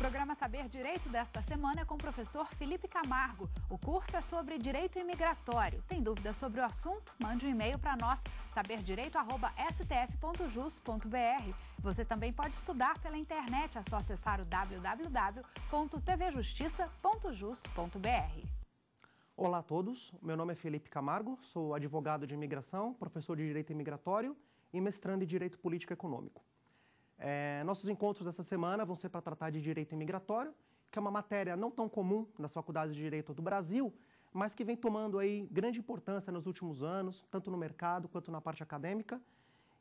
programa Saber Direito desta semana é com o professor Felipe Camargo. O curso é sobre direito imigratório. Tem dúvidas sobre o assunto? Mande um e-mail para nós, saberdireito.stf.jus.br. Você também pode estudar pela internet, é só acessar o www.tvjustiça.jus.br. Olá a todos, meu nome é Felipe Camargo, sou advogado de imigração, professor de direito imigratório e mestrando em direito político econômico. É, nossos encontros dessa semana vão ser para tratar de direito imigratório, que é uma matéria não tão comum nas faculdades de direito do Brasil, mas que vem tomando aí grande importância nos últimos anos, tanto no mercado quanto na parte acadêmica.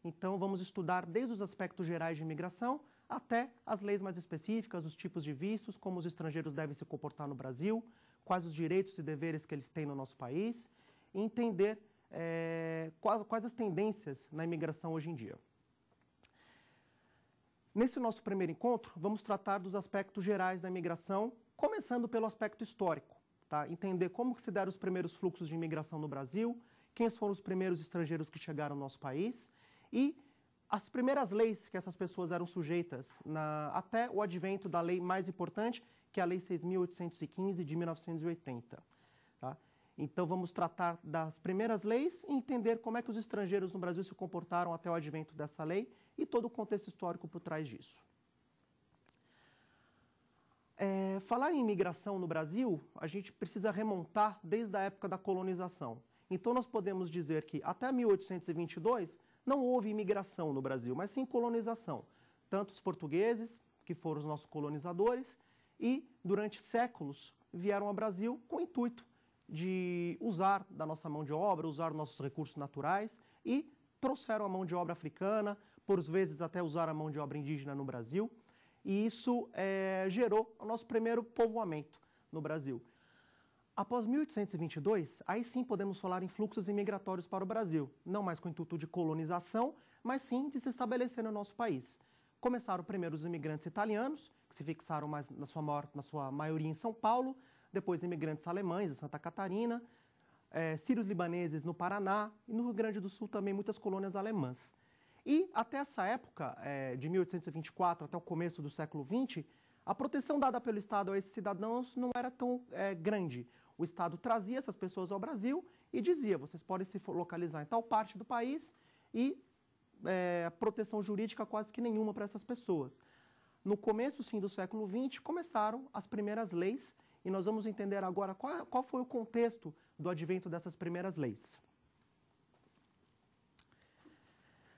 Então, vamos estudar desde os aspectos gerais de imigração até as leis mais específicas, os tipos de vistos, como os estrangeiros devem se comportar no Brasil, quais os direitos e deveres que eles têm no nosso país, e entender é, quais, quais as tendências na imigração hoje em dia. Nesse nosso primeiro encontro, vamos tratar dos aspectos gerais da imigração, começando pelo aspecto histórico, tá? entender como se deram os primeiros fluxos de imigração no Brasil, quem foram os primeiros estrangeiros que chegaram ao nosso país e as primeiras leis que essas pessoas eram sujeitas na, até o advento da lei mais importante, que é a Lei 6.815 de 1980. Então vamos tratar das primeiras leis e entender como é que os estrangeiros no Brasil se comportaram até o advento dessa lei e todo o contexto histórico por trás disso. É, falar em imigração no Brasil, a gente precisa remontar desde a época da colonização. Então nós podemos dizer que até 1822 não houve imigração no Brasil, mas sim colonização. Tanto os portugueses, que foram os nossos colonizadores, e durante séculos vieram ao Brasil com o intuito de usar da nossa mão de obra, usar nossos recursos naturais e trouxeram a mão de obra africana, por vezes até usaram a mão de obra indígena no Brasil, e isso é, gerou o nosso primeiro povoamento no Brasil. Após 1822, aí sim podemos falar em fluxos imigratórios para o Brasil, não mais com o intuito de colonização, mas sim de se estabelecer no nosso país. Começaram primeiro os imigrantes italianos, que se fixaram mais na sua, maior, na sua maioria em São Paulo, depois imigrantes alemães em Santa Catarina, é, sírios libaneses no Paraná e no Rio Grande do Sul também muitas colônias alemãs. E até essa época, é, de 1824 até o começo do século XX, a proteção dada pelo Estado a esses cidadãos não era tão é, grande. O Estado trazia essas pessoas ao Brasil e dizia: vocês podem se localizar em tal parte do país e é, proteção jurídica quase que nenhuma para essas pessoas. No começo, sim, do século XX, começaram as primeiras leis e nós vamos entender agora qual, qual foi o contexto do advento dessas primeiras leis.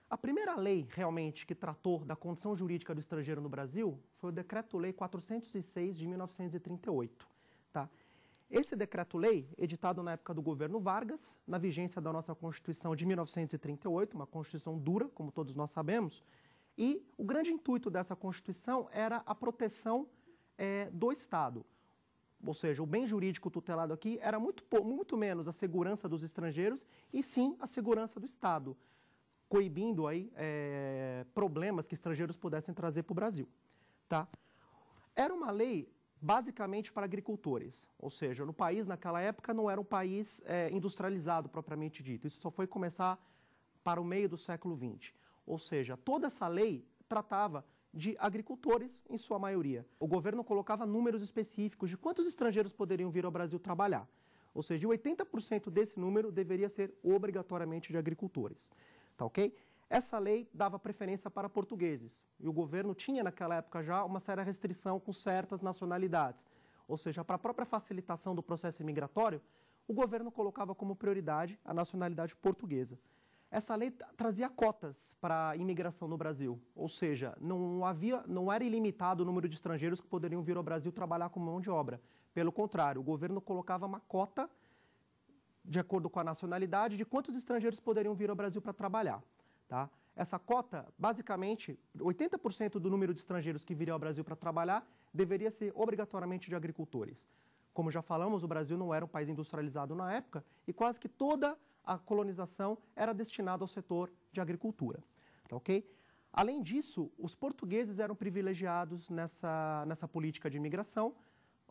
A primeira lei realmente que tratou da condição jurídica do estrangeiro no Brasil foi o Decreto-Lei 406 de 1938. Tá? Esse decreto-lei, editado na época do governo Vargas, na vigência da nossa Constituição de 1938, uma Constituição dura, como todos nós sabemos, e o grande intuito dessa Constituição era a proteção é, do Estado. Ou seja, o bem jurídico tutelado aqui era muito, muito menos a segurança dos estrangeiros e sim a segurança do Estado, coibindo aí é, problemas que estrangeiros pudessem trazer para o Brasil. Tá? Era uma lei basicamente para agricultores, ou seja, no país naquela época não era um país é, industrializado propriamente dito, isso só foi começar para o meio do século XX. Ou seja, toda essa lei tratava de agricultores, em sua maioria. O governo colocava números específicos de quantos estrangeiros poderiam vir ao Brasil trabalhar. Ou seja, 80% desse número deveria ser obrigatoriamente de agricultores. Tá ok? Essa lei dava preferência para portugueses. E o governo tinha, naquela época já, uma séria restrição com certas nacionalidades. Ou seja, para a própria facilitação do processo imigratório, o governo colocava como prioridade a nacionalidade portuguesa. Essa lei trazia cotas para a imigração no Brasil, ou seja, não, havia, não era ilimitado o número de estrangeiros que poderiam vir ao Brasil trabalhar com mão de obra. Pelo contrário, o governo colocava uma cota, de acordo com a nacionalidade, de quantos estrangeiros poderiam vir ao Brasil para trabalhar. Tá? Essa cota, basicamente, 80% do número de estrangeiros que viriam ao Brasil para trabalhar deveria ser obrigatoriamente de agricultores. Como já falamos, o Brasil não era um país industrializado na época e quase que toda a colonização era destinada ao setor de agricultura. Tá ok? Além disso, os portugueses eram privilegiados nessa, nessa política de imigração.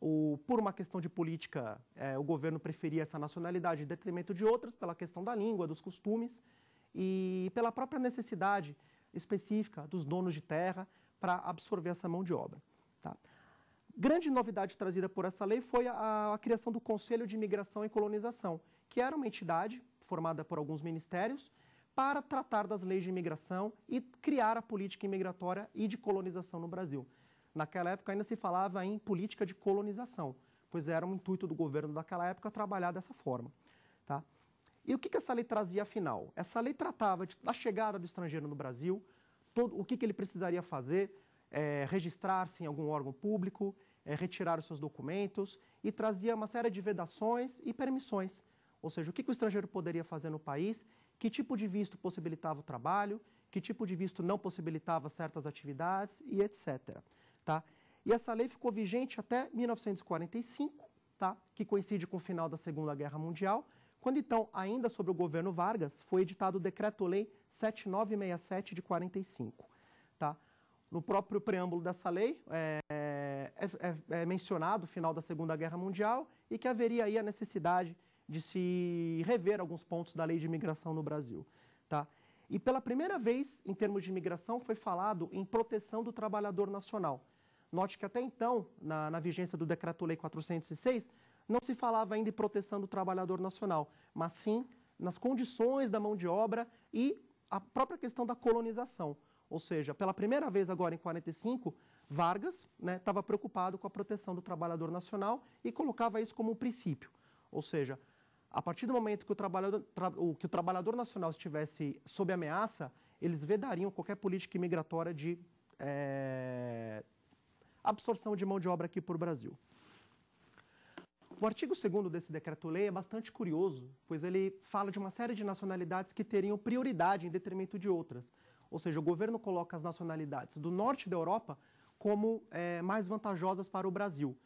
O, por uma questão de política, é, o governo preferia essa nacionalidade em detrimento de outras, pela questão da língua, dos costumes e pela própria necessidade específica dos donos de terra para absorver essa mão de obra. Tá? Grande novidade trazida por essa lei foi a, a criação do Conselho de Imigração e Colonização, que era uma entidade formada por alguns ministérios para tratar das leis de imigração e criar a política imigratória e de colonização no Brasil. Naquela época ainda se falava em política de colonização, pois era um intuito do governo daquela época trabalhar dessa forma. Tá? E o que, que essa lei trazia afinal? Essa lei tratava de, da chegada do estrangeiro no Brasil, todo, o que, que ele precisaria fazer, é, registrar-se em algum órgão público, é, retirar os seus documentos e trazia uma série de vedações e permissões ou seja, o que o estrangeiro poderia fazer no país, que tipo de visto possibilitava o trabalho, que tipo de visto não possibilitava certas atividades e etc. Tá? E essa lei ficou vigente até 1945, tá? que coincide com o final da Segunda Guerra Mundial, quando então, ainda sobre o governo Vargas, foi editado o Decreto-Lei 7967 de 45. Tá? No próprio preâmbulo dessa lei, é, é, é, é mencionado o final da Segunda Guerra Mundial e que haveria aí a necessidade de se rever alguns pontos da lei de imigração no Brasil. Tá? E pela primeira vez, em termos de imigração, foi falado em proteção do trabalhador nacional. Note que até então, na, na vigência do Decreto-Lei 406, não se falava ainda em proteção do trabalhador nacional, mas sim nas condições da mão de obra e a própria questão da colonização. Ou seja, pela primeira vez agora em 45, Vargas né, estava né, preocupado com a proteção do trabalhador nacional e colocava isso como um princípio. Ou seja, a partir do momento que o trabalhador, tra, o, que o trabalhador nacional estivesse sob ameaça, eles vedariam qualquer política imigratória de é, absorção de mão de obra aqui por Brasil. O artigo 2 desse decreto-lei é bastante curioso, pois ele fala de uma série de nacionalidades que teriam prioridade em detrimento de outras. Ou seja, o governo coloca as nacionalidades do norte da Europa como é, mais vantajosas para o Brasil.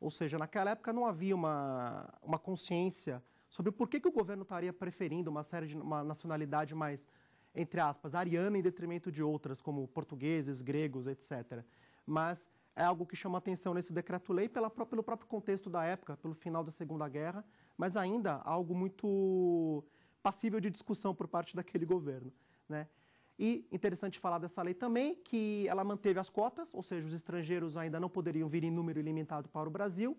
Ou seja, naquela época não havia uma, uma consciência sobre por que, que o governo estaria preferindo uma série de uma nacionalidade mais, entre aspas, ariana em detrimento de outras, como portugueses, gregos, etc. Mas é algo que chama atenção nesse decreto-lei pelo próprio contexto da época, pelo final da Segunda Guerra, mas ainda algo muito passível de discussão por parte daquele governo. Né? E interessante falar dessa lei também que ela manteve as cotas, ou seja, os estrangeiros ainda não poderiam vir em número ilimitado para o Brasil,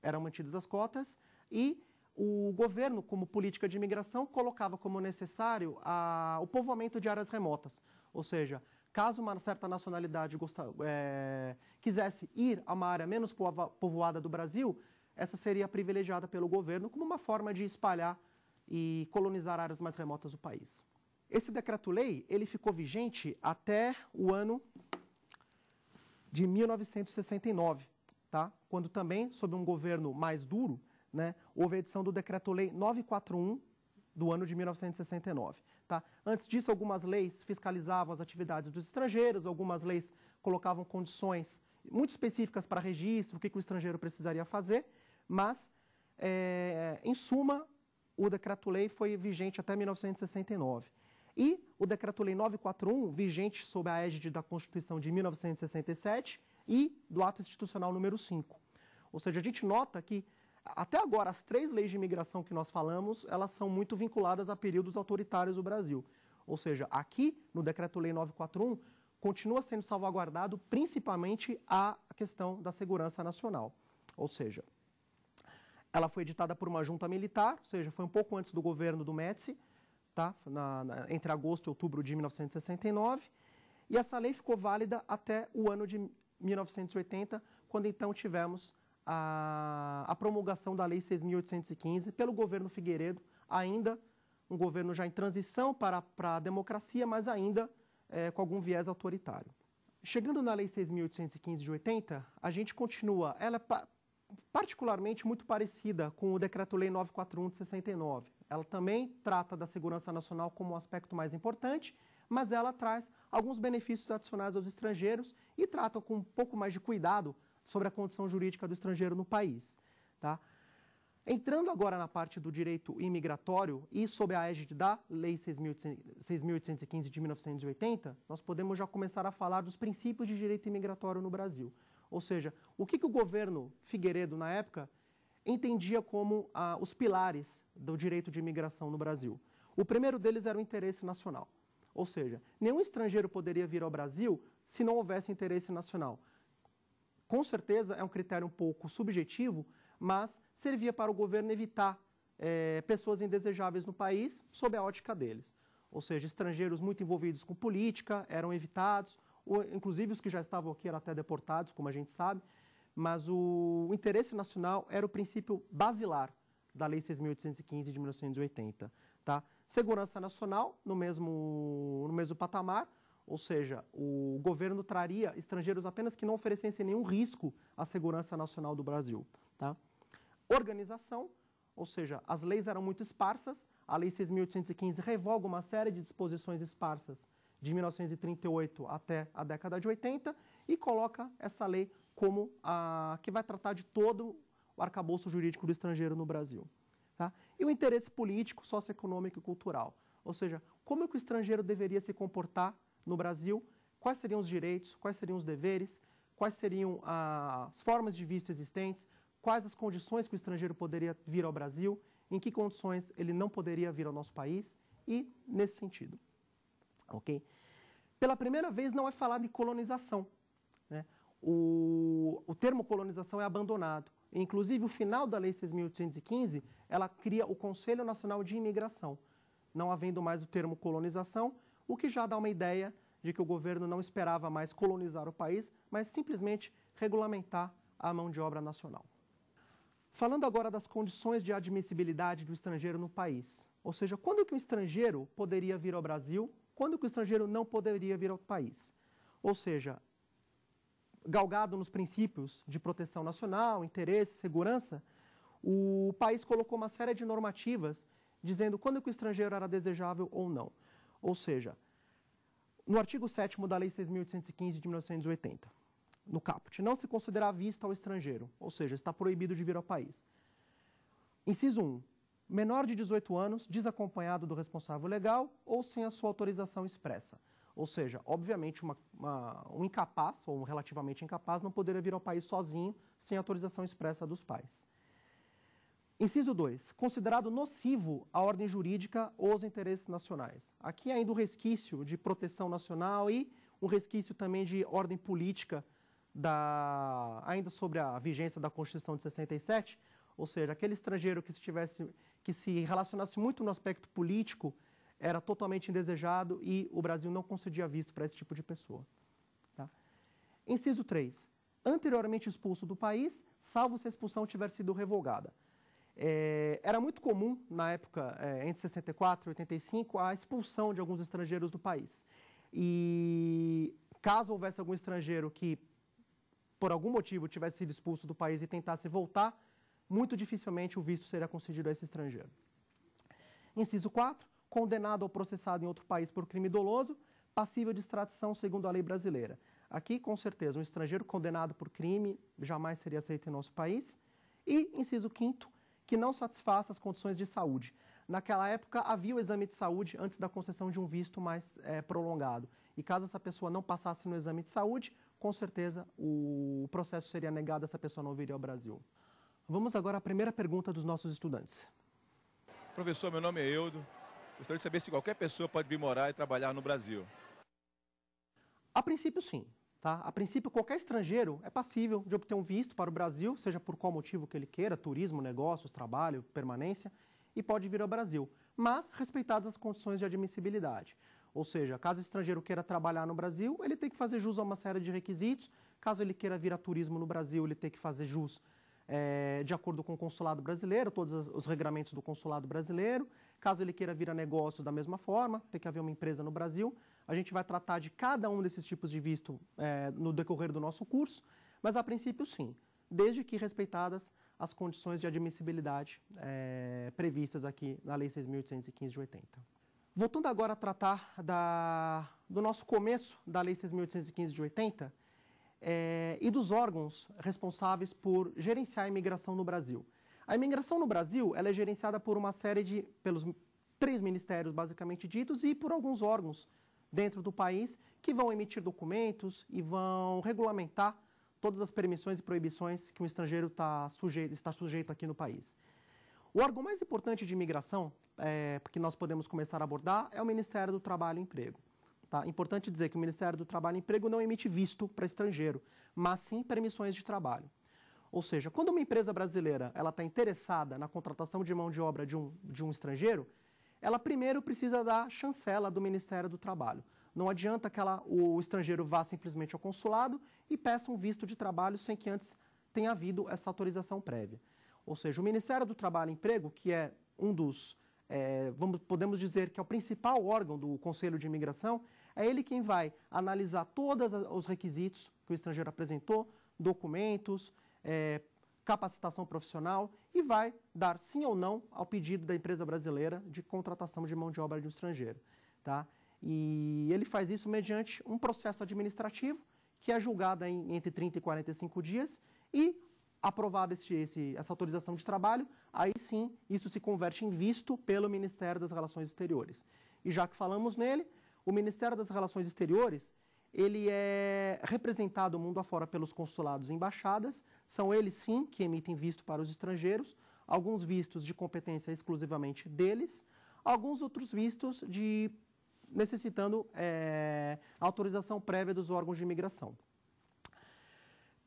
eram mantidas as cotas, e o governo, como política de imigração, colocava como necessário a, o povoamento de áreas remotas. Ou seja, caso uma certa nacionalidade é, quisesse ir a uma área menos povoada do Brasil, essa seria privilegiada pelo governo como uma forma de espalhar e colonizar áreas mais remotas do país. Esse decreto-lei ele ficou vigente até o ano de 1969, tá? quando também, sob um governo mais duro, né, houve a edição do Decreto-Lei 941 do ano de 1969. Tá? Antes disso, algumas leis fiscalizavam as atividades dos estrangeiros, algumas leis colocavam condições muito específicas para registro, o que, que o estrangeiro precisaria fazer, mas, é, em suma, o Decreto-Lei foi vigente até 1969. E o Decreto-Lei 941, vigente sob a égide da Constituição de 1967 e do Ato Institucional número 5. Ou seja, a gente nota que até agora, as três leis de imigração que nós falamos, elas são muito vinculadas a períodos autoritários do Brasil. Ou seja, aqui no Decreto-Lei 941, continua sendo salvaguardado principalmente a questão da segurança nacional. Ou seja, ela foi editada por uma junta militar, ou seja, foi um pouco antes do governo do Médici, tá? Na, na, entre agosto e outubro de 1969. E essa lei ficou válida até o ano de 1980, quando então tivemos a, a promulgação da Lei 6.815 pelo governo Figueiredo, ainda um governo já em transição para, para a democracia, mas ainda é, com algum viés autoritário. Chegando na Lei 6.815 de 80, a gente continua, ela é pa particularmente muito parecida com o Decreto-Lei 941 de 69. Ela também trata da segurança nacional como um aspecto mais importante, mas ela traz alguns benefícios adicionais aos estrangeiros e trata com um pouco mais de cuidado sobre a condição jurídica do estrangeiro no país. Tá? Entrando agora na parte do direito imigratório e sob a égide da Lei 6.815 de 1980, nós podemos já começar a falar dos princípios de direito imigratório no Brasil. Ou seja, o que, que o governo Figueiredo, na época, entendia como ah, os pilares do direito de imigração no Brasil. O primeiro deles era o interesse nacional. Ou seja, nenhum estrangeiro poderia vir ao Brasil se não houvesse interesse nacional. Com certeza é um critério um pouco subjetivo, mas servia para o governo evitar é, pessoas indesejáveis no país sob a ótica deles. Ou seja, estrangeiros muito envolvidos com política eram evitados, ou, inclusive os que já estavam aqui eram até deportados, como a gente sabe, mas o, o interesse nacional era o princípio basilar da Lei 6.815 de 1980. Tá? Segurança nacional, no mesmo, no mesmo patamar, ou seja, o governo traria estrangeiros apenas que não oferecessem nenhum risco à segurança nacional do Brasil. Tá? Organização, ou seja, as leis eram muito esparsas, a Lei 6.815 revoga uma série de disposições esparsas de 1938 até a década de 80 e coloca essa lei como a que vai tratar de todo o arcabouço jurídico do estrangeiro no Brasil. Tá? E o interesse político, socioeconômico e cultural. Ou seja, como é que o estrangeiro deveria se comportar no Brasil, quais seriam os direitos, quais seriam os deveres, quais seriam as formas de visto existentes, quais as condições que o estrangeiro poderia vir ao Brasil, em que condições ele não poderia vir ao nosso país e nesse sentido. Ok? Pela primeira vez não é falado em colonização. Né? O, o termo colonização é abandonado. Inclusive, o final da Lei 6.815, ela cria o Conselho Nacional de Imigração. Não havendo mais o termo colonização, o que já dá uma ideia de que o governo não esperava mais colonizar o país, mas simplesmente regulamentar a mão de obra nacional. Falando agora das condições de admissibilidade do estrangeiro no país, ou seja, quando que o estrangeiro poderia vir ao Brasil, quando que o estrangeiro não poderia vir ao país. Ou seja, galgado nos princípios de proteção nacional, interesse, segurança, o país colocou uma série de normativas dizendo quando que o estrangeiro era desejável ou não. Ou seja, no artigo 7 da Lei 6.815 de 1980, no caput, não se considerará vista ao estrangeiro, ou seja, está proibido de vir ao país. Inciso 1. Menor de 18 anos, desacompanhado do responsável legal ou sem a sua autorização expressa. Ou seja, obviamente, uma, uma, um incapaz ou um relativamente incapaz não poderia vir ao país sozinho sem autorização expressa dos pais. Inciso 2. Considerado nocivo à ordem jurídica ou aos interesses nacionais. Aqui ainda um resquício de proteção nacional e um resquício também de ordem política da ainda sobre a vigência da Constituição de 67, ou seja, aquele estrangeiro que se tivesse que se relacionasse muito no aspecto político era totalmente indesejado e o Brasil não concedia visto para esse tipo de pessoa. Tá? Inciso 3. Anteriormente expulso do país, salvo se a expulsão tiver sido revogada. É, era muito comum, na época, é, entre 64 e 85, a expulsão de alguns estrangeiros do país. E caso houvesse algum estrangeiro que, por algum motivo, tivesse sido expulso do país e tentasse voltar, muito dificilmente o visto seria concedido a esse estrangeiro. Inciso 4. Condenado ou processado em outro país por crime doloso, passível de extradição segundo a lei brasileira. Aqui, com certeza, um estrangeiro condenado por crime jamais seria aceito em nosso país. E, inciso 5 que não satisfaça as condições de saúde. Naquela época, havia o exame de saúde antes da concessão de um visto mais é, prolongado. E caso essa pessoa não passasse no exame de saúde, com certeza o processo seria negado, essa pessoa não viria ao Brasil. Vamos agora à primeira pergunta dos nossos estudantes. Professor, meu nome é Eudo. Gostaria de saber se qualquer pessoa pode vir morar e trabalhar no Brasil. A princípio, sim. Tá? A princípio, qualquer estrangeiro é passível de obter um visto para o Brasil, seja por qual motivo que ele queira, turismo, negócios, trabalho, permanência, e pode vir ao Brasil, mas respeitadas as condições de admissibilidade. Ou seja, caso o estrangeiro queira trabalhar no Brasil, ele tem que fazer jus a uma série de requisitos. Caso ele queira vir a turismo no Brasil, ele tem que fazer jus é, de acordo com o consulado brasileiro, todos os regramentos do consulado brasileiro. Caso ele queira vir a negócios da mesma forma, tem que haver uma empresa no Brasil. A gente vai tratar de cada um desses tipos de visto é, no decorrer do nosso curso, mas a princípio sim, desde que respeitadas as condições de admissibilidade é, previstas aqui na Lei 6.815 de 80. Voltando agora a tratar da, do nosso começo da Lei 6.815 de 80 é, e dos órgãos responsáveis por gerenciar a imigração no Brasil. A imigração no Brasil ela é gerenciada por uma série de, pelos três ministérios basicamente ditos e por alguns órgãos dentro do país que vão emitir documentos e vão regulamentar todas as permissões e proibições que um estrangeiro tá sujeito, está sujeito aqui no país. O órgão mais importante de imigração é, que nós podemos começar a abordar é o Ministério do Trabalho e Emprego. Tá? Importante dizer que o Ministério do Trabalho e Emprego não emite visto para estrangeiro, mas sim permissões de trabalho. Ou seja, quando uma empresa brasileira ela está interessada na contratação de mão de obra de um, de um estrangeiro, ela primeiro precisa da chancela do Ministério do Trabalho. Não adianta que ela, o estrangeiro vá simplesmente ao consulado e peça um visto de trabalho sem que antes tenha havido essa autorização prévia. Ou seja, o Ministério do Trabalho e Emprego, que é um dos, é, vamos, podemos dizer que é o principal órgão do Conselho de Imigração, é ele quem vai analisar todos os requisitos que o estrangeiro apresentou, documentos, é, capacitação profissional e vai dar sim ou não ao pedido da empresa brasileira de contratação de mão de obra de um estrangeiro. Tá? E ele faz isso mediante um processo administrativo que é julgado em entre 30 e 45 dias e aprovada essa autorização de trabalho, aí sim isso se converte em visto pelo Ministério das Relações Exteriores. E já que falamos nele, o Ministério das Relações Exteriores ele é representado mundo afora pelos consulados e embaixadas, são eles sim que emitem visto para os estrangeiros, alguns vistos de competência exclusivamente deles, alguns outros vistos de necessitando é, autorização prévia dos órgãos de imigração.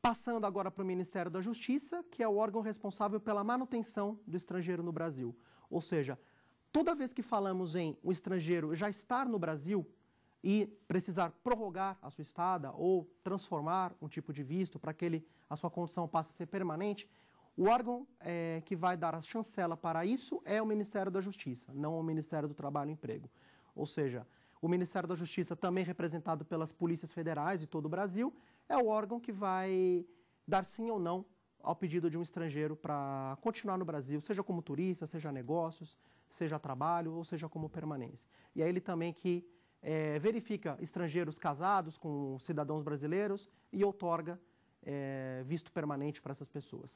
Passando agora para o Ministério da Justiça, que é o órgão responsável pela manutenção do estrangeiro no Brasil. Ou seja, toda vez que falamos em o um estrangeiro já estar no Brasil, e precisar prorrogar a sua estada ou transformar um tipo de visto para que ele, a sua condição passe a ser permanente, o órgão é, que vai dar a chancela para isso é o Ministério da Justiça, não o Ministério do Trabalho e Emprego. Ou seja, o Ministério da Justiça, também representado pelas polícias federais de todo o Brasil, é o órgão que vai dar sim ou não ao pedido de um estrangeiro para continuar no Brasil, seja como turista, seja negócios, seja trabalho ou seja como permanência. E é ele também que é, verifica estrangeiros casados com cidadãos brasileiros e outorga é, visto permanente para essas pessoas.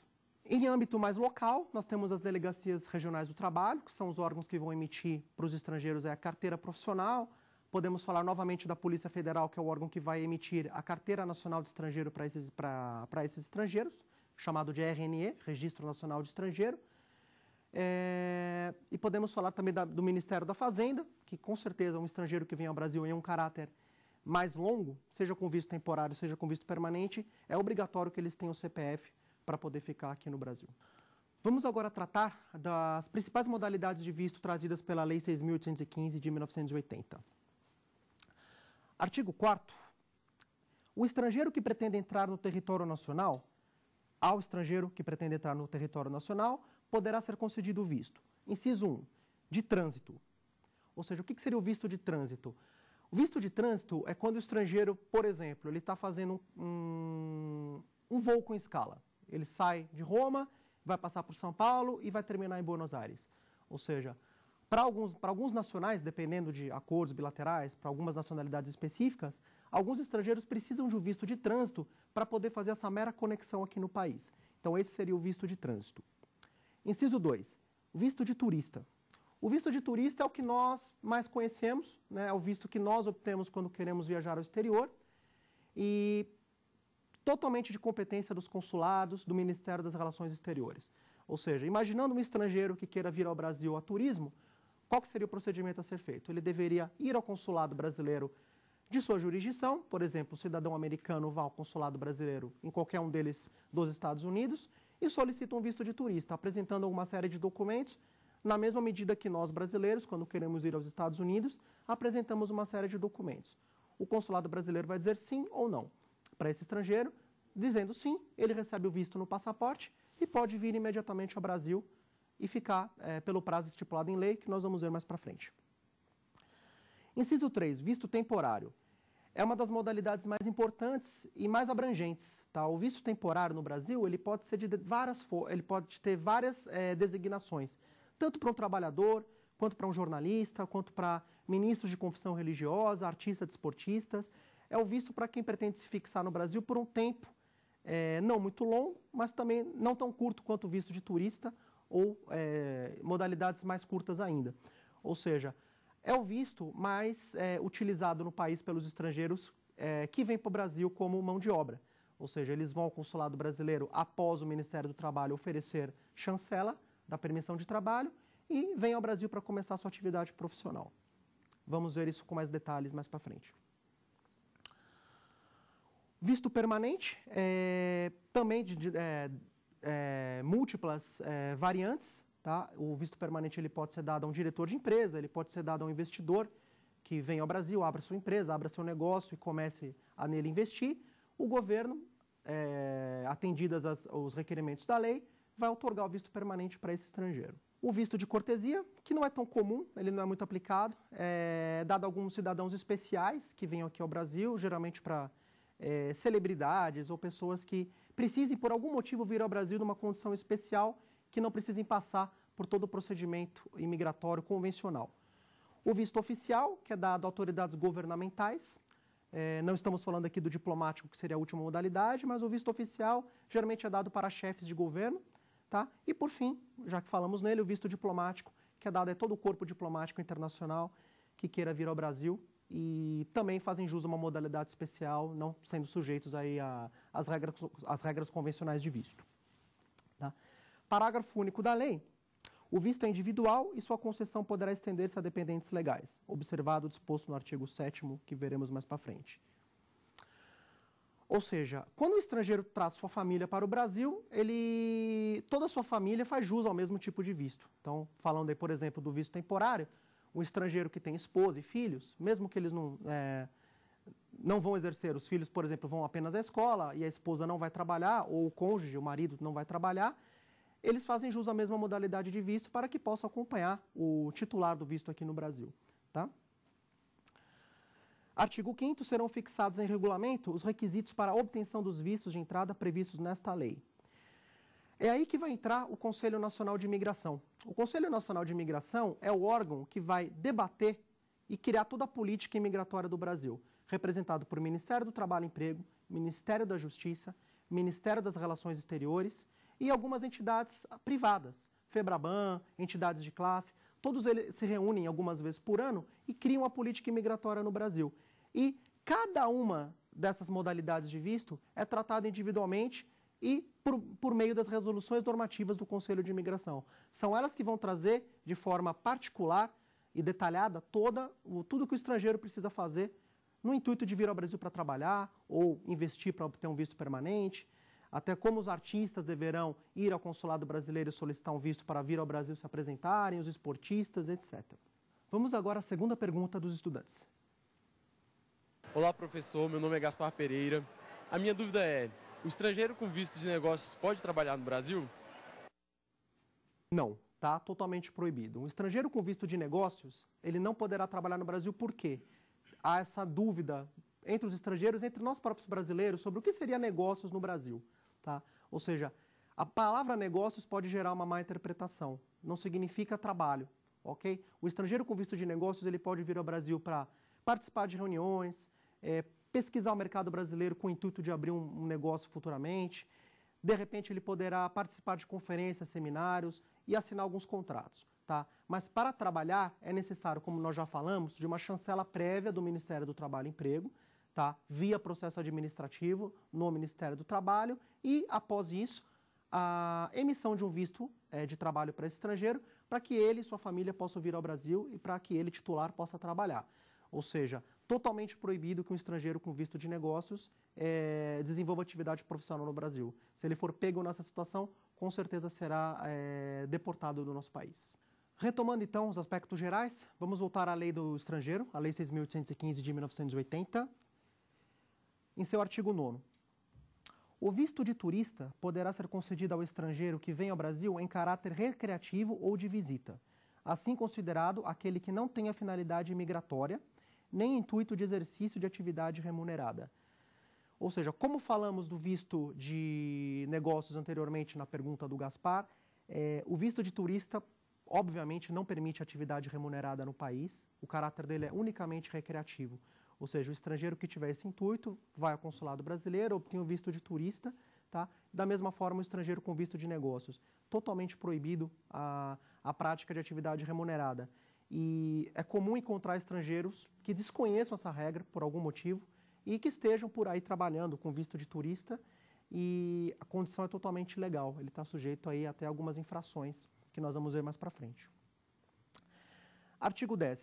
Em âmbito mais local, nós temos as delegacias regionais do trabalho, que são os órgãos que vão emitir para os estrangeiros é a carteira profissional. Podemos falar novamente da Polícia Federal, que é o órgão que vai emitir a carteira nacional de estrangeiro para esses, para, para esses estrangeiros, chamado de RNE, Registro Nacional de Estrangeiro. É, e podemos falar também da, do Ministério da Fazenda, que com certeza é um estrangeiro que vem ao Brasil em é um caráter mais longo, seja com visto temporário, seja com visto permanente, é obrigatório que eles tenham o CPF para poder ficar aqui no Brasil. Vamos agora tratar das principais modalidades de visto trazidas pela Lei 6.815 de 1980. Artigo 4. O estrangeiro que pretende entrar no território nacional, ao estrangeiro que pretende entrar no território nacional, poderá ser concedido o visto. Inciso 1, de trânsito. Ou seja, o que seria o visto de trânsito? O visto de trânsito é quando o estrangeiro, por exemplo, ele está fazendo um, um voo com escala. Ele sai de Roma, vai passar por São Paulo e vai terminar em Buenos Aires. Ou seja, para alguns, para alguns nacionais, dependendo de acordos bilaterais, para algumas nacionalidades específicas, alguns estrangeiros precisam de um visto de trânsito para poder fazer essa mera conexão aqui no país. Então, esse seria o visto de trânsito. Inciso 2, visto de turista. O visto de turista é o que nós mais conhecemos, né? é o visto que nós obtemos quando queremos viajar ao exterior e totalmente de competência dos consulados, do Ministério das Relações Exteriores. Ou seja, imaginando um estrangeiro que queira vir ao Brasil a turismo, qual seria o procedimento a ser feito? Ele deveria ir ao consulado brasileiro de sua jurisdição, por exemplo, o cidadão americano vai ao consulado brasileiro em qualquer um deles dos Estados Unidos e solicitam visto de turista, apresentando uma série de documentos. Na mesma medida que nós brasileiros, quando queremos ir aos Estados Unidos, apresentamos uma série de documentos. O consulado brasileiro vai dizer sim ou não. Para esse estrangeiro, dizendo sim, ele recebe o visto no passaporte e pode vir imediatamente ao Brasil e ficar é, pelo prazo estipulado em lei, que nós vamos ver mais para frente. Inciso 3, visto temporário é uma das modalidades mais importantes e mais abrangentes. Tá? O visto temporário no Brasil ele pode ser de várias ele pode ter várias é, designações, tanto para um trabalhador quanto para um jornalista, quanto para ministros de confissão religiosa, artistas, desportistas. É o visto para quem pretende se fixar no Brasil por um tempo é, não muito longo, mas também não tão curto quanto o visto de turista ou é, modalidades mais curtas ainda. Ou seja, é o visto mais é, utilizado no país pelos estrangeiros é, que vêm para o Brasil como mão de obra. Ou seja, eles vão ao consulado brasileiro após o Ministério do Trabalho oferecer chancela da permissão de trabalho e vêm ao Brasil para começar sua atividade profissional. Vamos ver isso com mais detalhes mais para frente. Visto permanente, é, também de, de é, múltiplas variantes, Tá? O visto permanente ele pode ser dado a um diretor de empresa, ele pode ser dado a um investidor que vem ao Brasil, abra sua empresa, abra seu negócio e comece a nele investir. O governo, é, atendidas as, os requerimentos da lei, vai otorgar o visto permanente para esse estrangeiro. O visto de cortesia, que não é tão comum, ele não é muito aplicado, é dado a alguns cidadãos especiais que vêm aqui ao Brasil, geralmente para é, celebridades ou pessoas que precisem, por algum motivo, vir ao Brasil numa condição especial que não precisem passar por todo o procedimento imigratório convencional. O visto oficial, que é dado a autoridades governamentais, é, não estamos falando aqui do diplomático, que seria a última modalidade, mas o visto oficial geralmente é dado para chefes de governo. Tá? E, por fim, já que falamos nele, o visto diplomático, que é dado a todo o corpo diplomático internacional que queira vir ao Brasil e também fazem jus a uma modalidade especial, não sendo sujeitos aí às regras, regras, convencionais de visto. Tá? Parágrafo único da lei. O visto é individual e sua concessão poderá estender-se a dependentes legais, observado o disposto no artigo 7 que veremos mais para frente. Ou seja, quando o estrangeiro traz sua família para o Brasil, ele toda a sua família faz jus ao mesmo tipo de visto. Então, falando aí, por exemplo, do visto temporário, um estrangeiro que tem esposa e filhos, mesmo que eles não, é, não vão exercer, os filhos, por exemplo, vão apenas à escola e a esposa não vai trabalhar, ou o cônjuge, o marido não vai trabalhar, eles fazem jus à mesma modalidade de visto para que possa acompanhar o titular do visto aqui no Brasil. Tá? Artigo 5 serão fixados em regulamento os requisitos para a obtenção dos vistos de entrada previstos nesta lei. É aí que vai entrar o Conselho Nacional de Imigração. O Conselho Nacional de Imigração é o órgão que vai debater e criar toda a política imigratória do Brasil, representado por Ministério do Trabalho e Emprego, Ministério da Justiça, Ministério das Relações Exteriores, e algumas entidades privadas, Febraban, entidades de classe, todos eles se reúnem algumas vezes por ano e criam a política imigratória no Brasil. E cada uma dessas modalidades de visto é tratada individualmente e por, por, meio das resoluções normativas do Conselho de Imigração. São elas que vão trazer de forma particular e detalhada toda o, tudo que o estrangeiro precisa fazer no intuito de vir ao Brasil para trabalhar ou investir para obter um visto permanente, até como os artistas deverão ir ao consulado brasileiro e solicitar um visto para vir ao Brasil se apresentarem, os esportistas, etc. Vamos agora à segunda pergunta dos estudantes. Olá, professor. Meu nome é Gaspar Pereira. A minha dúvida é: o estrangeiro com visto de negócios pode trabalhar no Brasil? Não, tá totalmente proibido. Um estrangeiro com visto de negócios, ele não poderá trabalhar no Brasil por quê? Há essa dúvida entre os estrangeiros, entre nós próprios brasileiros, sobre o que seria negócios no Brasil. Tá? Ou seja, a palavra negócios pode gerar uma má interpretação. Não significa trabalho, ok? O estrangeiro com visto de negócios ele pode vir ao Brasil para participar de reuniões, é, pesquisar o mercado brasileiro com o intuito de abrir um, um negócio futuramente. De repente ele poderá participar de conferências, seminários e assinar alguns contratos. Tá? Mas para trabalhar é necessário, como nós já falamos, de uma chancela prévia do Ministério do Trabalho e Emprego, tá? via processo administrativo no Ministério do Trabalho e, após isso, a emissão de um visto é, de trabalho para esse estrangeiro, para que ele e sua família possam vir ao Brasil e para que ele, titular, possa trabalhar. Ou seja, totalmente proibido que um estrangeiro com visto de negócios é, desenvolva atividade profissional no Brasil. Se ele for pego nessa situação, com certeza será é, deportado do nosso país. Retomando então os aspectos gerais, vamos voltar à lei do estrangeiro, a Lei 6.815 de 1980, em seu artigo 9. O visto de turista poderá ser concedido ao estrangeiro que vem ao Brasil em caráter recreativo ou de visita, assim considerado aquele que não tenha finalidade migratória, nem intuito de exercício de atividade remunerada. Ou seja, como falamos do visto de negócios anteriormente na pergunta do Gaspar, é, o visto de turista, obviamente, não permite atividade remunerada no país, o caráter dele é unicamente recreativo. Ou seja, o estrangeiro que tiver esse intuito vai ao consulado brasileiro, obtém o visto de turista, tá? Da mesma forma, o estrangeiro com visto de negócios. Totalmente proibido a, a prática de atividade remunerada. E é comum encontrar estrangeiros que desconheçam essa regra por algum motivo e que estejam por aí trabalhando com visto de turista e a condição é totalmente legal. Ele está sujeito aí até algumas infrações que nós vamos ver mais para frente. Artigo 10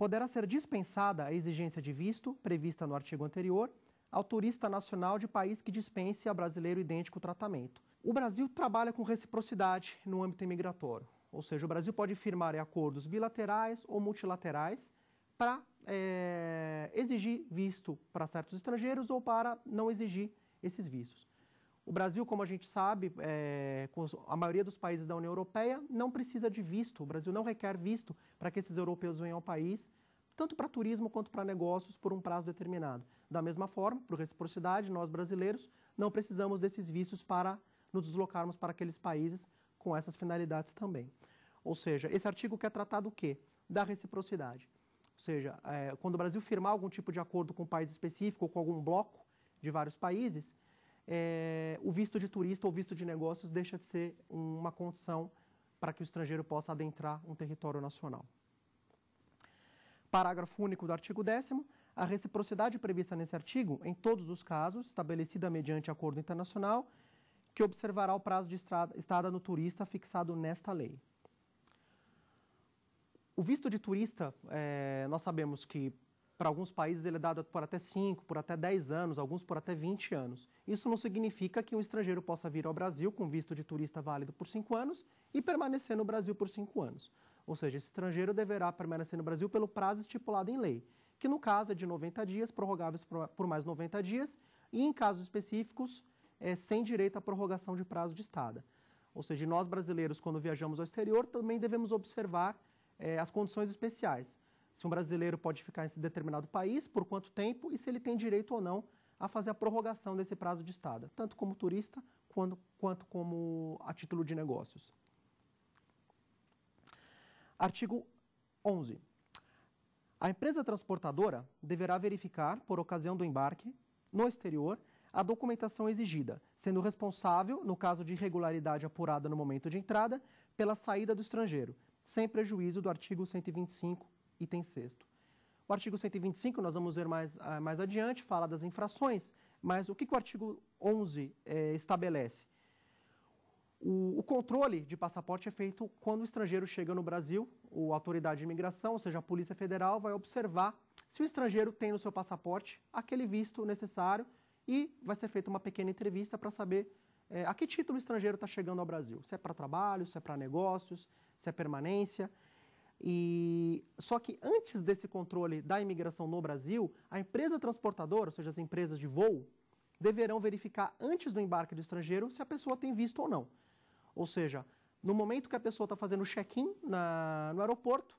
poderá ser dispensada a exigência de visto, prevista no artigo anterior, ao turista nacional de país que dispense a brasileiro idêntico tratamento. O Brasil trabalha com reciprocidade no âmbito imigratório, ou seja, o Brasil pode firmar acordos bilaterais ou multilaterais para é, exigir visto para certos estrangeiros ou para não exigir esses vistos. O Brasil, como a gente sabe, é, a maioria dos países da União Europeia não precisa de visto. O Brasil não requer visto para que esses europeus venham ao país, tanto para turismo quanto para negócios, por um prazo determinado. Da mesma forma, por reciprocidade, nós brasileiros não precisamos desses vistos para nos deslocarmos para aqueles países com essas finalidades também. Ou seja, esse artigo quer tratar do quê? Da reciprocidade. Ou seja, é, quando o Brasil firmar algum tipo de acordo com um país específico ou com algum bloco de vários países, é, o visto de turista ou visto de negócios deixa de ser uma condição para que o estrangeiro possa adentrar um território nacional. Parágrafo único do artigo 10 a reciprocidade prevista nesse artigo, em todos os casos, estabelecida mediante acordo internacional, que observará o prazo de estada no turista fixado nesta lei. O visto de turista, é, nós sabemos que para alguns países, ele é dado por até 5, por até 10 anos, alguns por até 20 anos. Isso não significa que um estrangeiro possa vir ao Brasil com visto de turista válido por 5 anos e permanecer no Brasil por 5 anos. Ou seja, esse estrangeiro deverá permanecer no Brasil pelo prazo estipulado em lei, que no caso é de 90 dias, prorrogáveis por mais 90 dias, e em casos específicos, é, sem direito à prorrogação de prazo de estada. Ou seja, nós brasileiros, quando viajamos ao exterior, também devemos observar é, as condições especiais se um brasileiro pode ficar em determinado país, por quanto tempo e se ele tem direito ou não a fazer a prorrogação desse prazo de estada, tanto como turista quanto, quanto como a título de negócios. Artigo 11. A empresa transportadora deverá verificar, por ocasião do embarque, no exterior, a documentação exigida, sendo responsável, no caso de irregularidade apurada no momento de entrada, pela saída do estrangeiro, sem prejuízo do artigo 125 item 6. O artigo 125, nós vamos ver mais, ah, mais adiante, fala das infrações, mas o que, que o artigo 11 é, eh, estabelece? O, o, controle de passaporte é feito quando o estrangeiro chega no Brasil, a autoridade de imigração, ou seja, a Polícia Federal, vai observar se o estrangeiro tem no seu passaporte aquele visto necessário e vai ser feita uma pequena entrevista para saber é, a que título o estrangeiro está chegando ao Brasil. Se é para trabalho, se é para negócios, se é permanência. E só que antes desse controle da imigração no Brasil, a empresa transportadora, ou seja, as empresas de voo, deverão verificar antes do embarque do estrangeiro se a pessoa tem visto ou não. Ou seja, no momento que a pessoa está fazendo o check-in no aeroporto,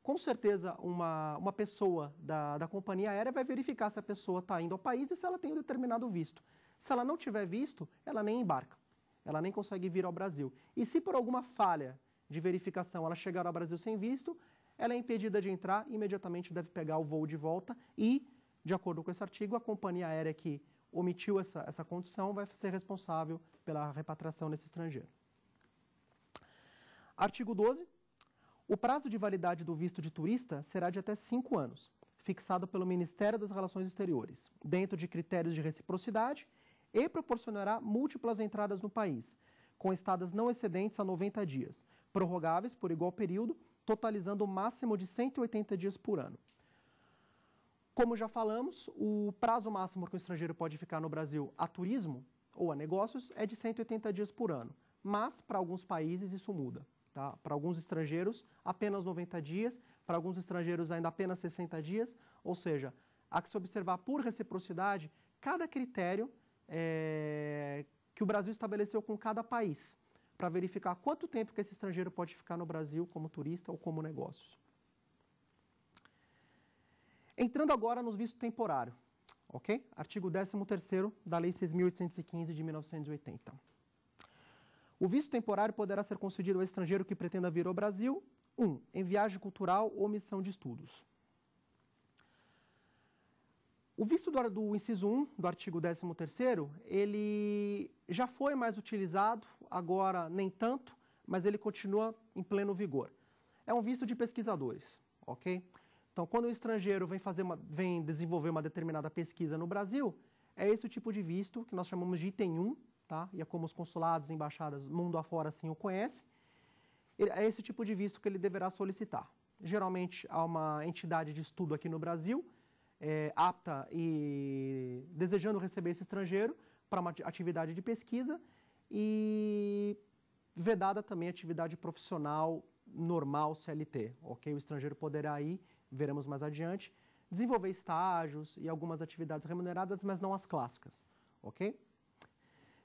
com certeza uma, uma pessoa da, da companhia aérea vai verificar se a pessoa está indo ao país e se ela tem um determinado visto. Se ela não tiver visto, ela nem embarca, ela nem consegue vir ao Brasil. E se por alguma falha de verificação, ela chegar ao Brasil sem visto, ela é impedida de entrar, imediatamente deve pegar o voo de volta e, de acordo com esse artigo, a companhia aérea que omitiu essa, essa condição vai ser responsável pela repatriação nesse estrangeiro. Artigo 12. O prazo de validade do visto de turista será de até cinco anos, fixado pelo Ministério das Relações Exteriores, dentro de critérios de reciprocidade e proporcionará múltiplas entradas no país, com estadas não excedentes a 90 dias, prorrogáveis por igual período, totalizando o máximo de 180 dias por ano. Como já falamos, o prazo máximo que o estrangeiro pode ficar no Brasil a turismo ou a negócios é de 180 dias por ano, mas para alguns países isso muda. Tá? Para alguns estrangeiros, apenas 90 dias, para alguns estrangeiros, ainda apenas 60 dias. Ou seja, há que se observar por reciprocidade cada critério é, que o Brasil estabeleceu com cada país para verificar quanto tempo que esse estrangeiro pode ficar no Brasil como turista ou como negócios. Entrando agora no visto temporário, ok? Artigo 13º da Lei 6.815 de 1980. O visto temporário poderá ser concedido ao estrangeiro que pretenda vir ao Brasil, 1. Um, em viagem cultural ou missão de estudos. O visto do, do inciso 1 do artigo 13º, ele já foi mais utilizado, agora nem tanto, mas ele continua em pleno vigor. É um visto de pesquisadores, ok? Então, quando o estrangeiro vem, fazer uma, vem desenvolver uma determinada pesquisa no Brasil, é esse o tipo de visto que nós chamamos de item 1, tá? E é como os consulados, embaixadas, mundo afora assim o conhecem. É esse tipo de visto que ele deverá solicitar. Geralmente, há uma entidade de estudo aqui no Brasil é, apta e desejando receber esse estrangeiro para uma atividade de pesquisa e vedada também a atividade profissional normal CLT, ok? O estrangeiro poderá ir, veremos mais adiante, desenvolver estágios e algumas atividades remuneradas, mas não as clássicas, ok?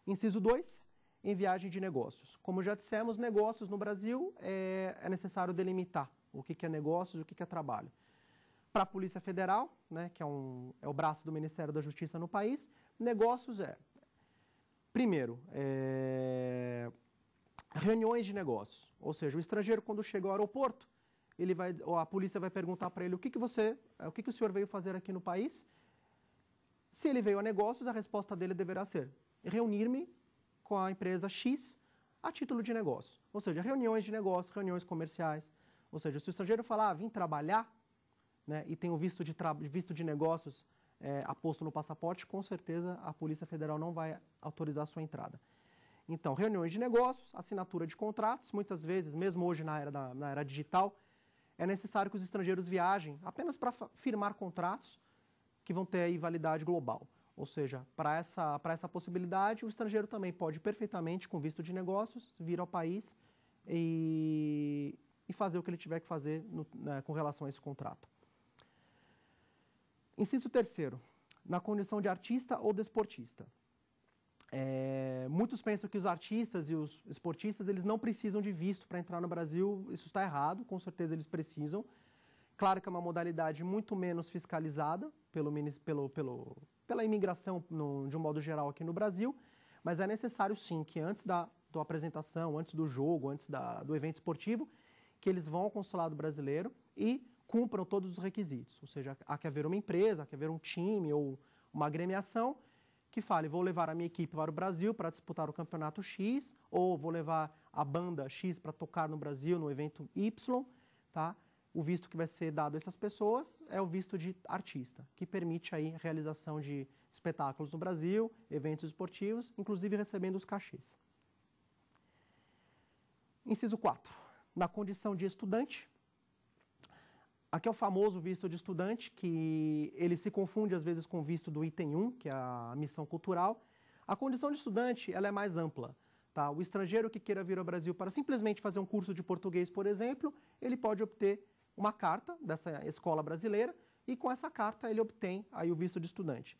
Inciso 2, em viagem de negócios. Como já dissemos, negócios no Brasil é, é necessário delimitar o que, que é negócios e o que, que é trabalho para a Polícia Federal, né, que é, um, é o braço do Ministério da Justiça no país, negócios é, primeiro, é, reuniões de negócios. Ou seja, o estrangeiro, quando chega ao aeroporto, ele vai, ou a polícia vai perguntar para ele o que, que você, o que, que o senhor veio fazer aqui no país. Se ele veio a negócios, a resposta dele deverá ser reunir-me com a empresa X a título de negócio. Ou seja, reuniões de negócios, reuniões comerciais. Ou seja, se o estrangeiro falar, ah, vim trabalhar, né, e tenham visto de, visto de negócios é, aposto no passaporte, com certeza a Polícia Federal não vai autorizar a sua entrada. Então, reuniões de negócios, assinatura de contratos, muitas vezes, mesmo hoje na era, da, na era digital, é necessário que os estrangeiros viajem apenas para firmar contratos que vão ter aí validade global. Ou seja, para essa, essa possibilidade, o estrangeiro também pode perfeitamente, com visto de negócios, vir ao país e, e fazer o que ele tiver que fazer no, né, com relação a esse contrato. Inciso terceiro, na condição de artista ou desportista. É, muitos pensam que os artistas e os esportistas eles não precisam de visto para entrar no Brasil. Isso está errado, com certeza eles precisam. Claro que é uma modalidade muito menos fiscalizada pelo, pelo, pelo pela imigração no, de um modo geral aqui no Brasil, mas é necessário sim que antes da, da apresentação, antes do jogo, antes da, do evento esportivo, que eles vão ao consulado brasileiro e cumpram todos os requisitos. Ou seja, há que haver uma empresa, há que haver um time ou uma agremiação que fale, vou levar a minha equipe para o Brasil para disputar o campeonato X, ou vou levar a banda X para tocar no Brasil no evento Y, tá? O visto que vai ser dado a essas pessoas é o visto de artista, que permite aí a realização de espetáculos no Brasil, eventos esportivos, inclusive recebendo os cachês. Inciso 4. Na condição de estudante, Aqui é o famoso visto de estudante, que ele se confunde às vezes com o visto do item 1, que é a missão cultural. A condição de estudante ela é mais ampla. Tá? O estrangeiro que queira vir ao Brasil para simplesmente fazer um curso de português, por exemplo, ele pode obter uma carta dessa escola brasileira e com essa carta ele obtém aí o visto de estudante.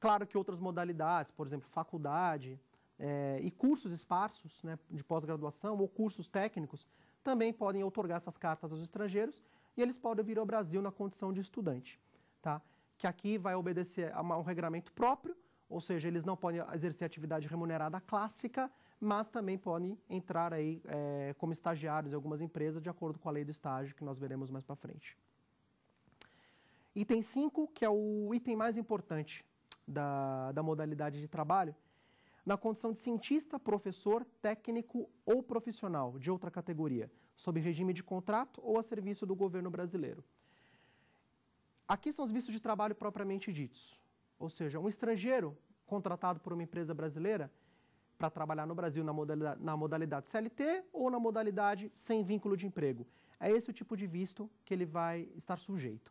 Claro que outras modalidades, por exemplo, faculdade é, e cursos esparsos né, de pós-graduação ou cursos técnicos também podem otorgar essas cartas aos estrangeiros e eles podem vir ao Brasil na condição de estudante, tá? Que aqui vai obedecer a um regramento próprio, ou seja, eles não podem exercer atividade remunerada clássica, mas também podem entrar aí é, como estagiários em algumas empresas, de acordo com a lei do estágio, que nós veremos mais para frente. Item 5, que é o item mais importante da, da modalidade de trabalho, na condição de cientista, professor, técnico ou profissional de outra categoria, sob regime de contrato ou a serviço do governo brasileiro. Aqui são os vistos de trabalho propriamente ditos, ou seja, um estrangeiro contratado por uma empresa brasileira para trabalhar no Brasil na modalidade, na modalidade CLT ou na modalidade sem vínculo de emprego. É esse o tipo de visto que ele vai estar sujeito.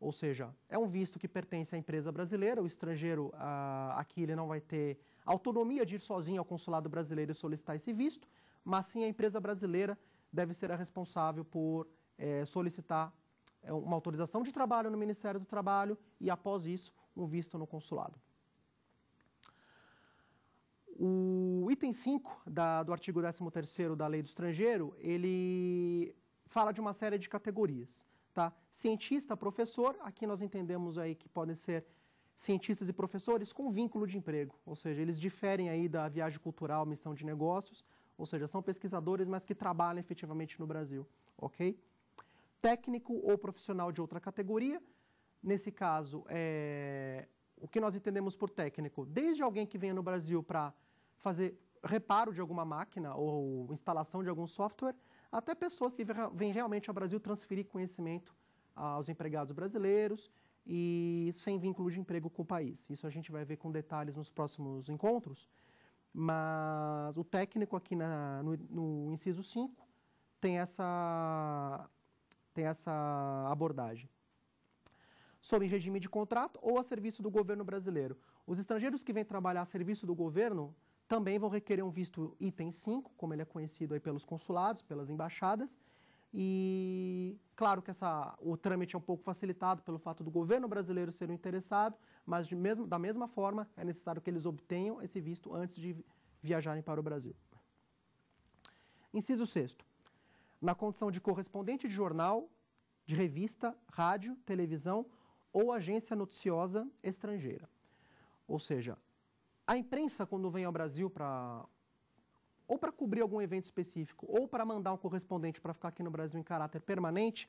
Ou seja, é um visto que pertence à empresa brasileira, o estrangeiro ah, aqui ele não vai ter autonomia de ir sozinho ao consulado brasileiro e solicitar esse visto, mas sim a empresa brasileira deve ser a responsável por eh, solicitar eh, uma autorização de trabalho no Ministério do Trabalho e, após isso, um visto no consulado. O item 5 da, do artigo 13º da Lei do Estrangeiro, ele fala de uma série de categorias. Tá? Cientista, professor, aqui nós entendemos aí que podem ser cientistas e professores com vínculo de emprego, ou seja, eles diferem aí da viagem cultural, missão de negócios, ou seja, são pesquisadores, mas que trabalham efetivamente no Brasil, ok? Técnico ou profissional de outra categoria, nesse caso, é... o que nós entendemos por técnico? Desde alguém que venha no Brasil para fazer reparo de alguma máquina ou instalação de algum software, até pessoas que vêm realmente ao Brasil transferir conhecimento ah, aos empregados brasileiros e sem vínculo de emprego com o país. Isso a gente vai ver com detalhes nos próximos encontros, mas o técnico aqui na, no, no inciso 5 tem essa, tem essa abordagem sob regime de contrato ou a serviço do governo brasileiro. Os estrangeiros que vêm trabalhar a serviço do governo também vão requerer um visto item 5, como ele é conhecido aí pelos consulados, pelas embaixadas. E claro que essa, o trâmite é um pouco facilitado pelo fato do governo brasileiro ser o interessado, mas mesmo, da mesma forma é necessário que eles obtenham esse visto antes de viajarem para o Brasil. Inciso 6. Na condição de correspondente de jornal, de revista, rádio, televisão ou agência noticiosa estrangeira. Ou seja, a imprensa, quando vem ao Brasil para ou para cobrir algum evento específico, ou para mandar um correspondente para ficar aqui no Brasil em caráter permanente,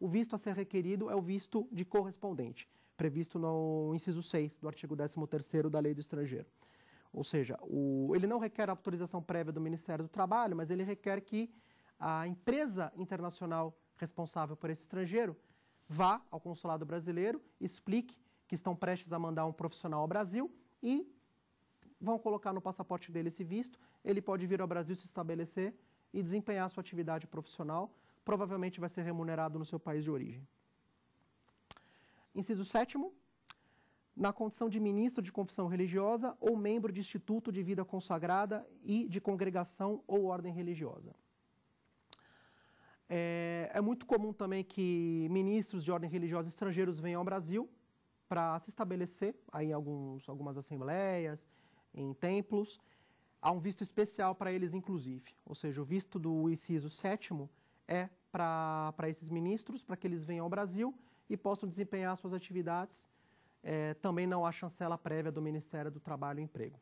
o visto a ser requerido é o visto de correspondente, previsto no inciso 6 do artigo 13º da Lei do Estrangeiro. Ou seja, o, ele não requer autorização prévia do Ministério do Trabalho, mas ele requer que a empresa internacional responsável por esse estrangeiro vá ao consulado brasileiro, explique que estão prestes a mandar um profissional ao Brasil e vão colocar no passaporte dele esse visto, ele pode vir ao Brasil se estabelecer e desempenhar sua atividade profissional, provavelmente vai ser remunerado no seu país de origem. Inciso sétimo na condição de ministro de confissão religiosa ou membro de instituto de vida consagrada e de congregação ou ordem religiosa. É, é, muito comum também que ministros de ordem religiosa estrangeiros venham ao Brasil para se estabelecer aí alguns, algumas assembleias em templos. Há um visto especial para eles, inclusive. Ou seja, o visto do inciso sétimo é para esses ministros, para que eles venham ao Brasil e possam desempenhar suas atividades. É, também não há chancela prévia do Ministério do Trabalho e Emprego.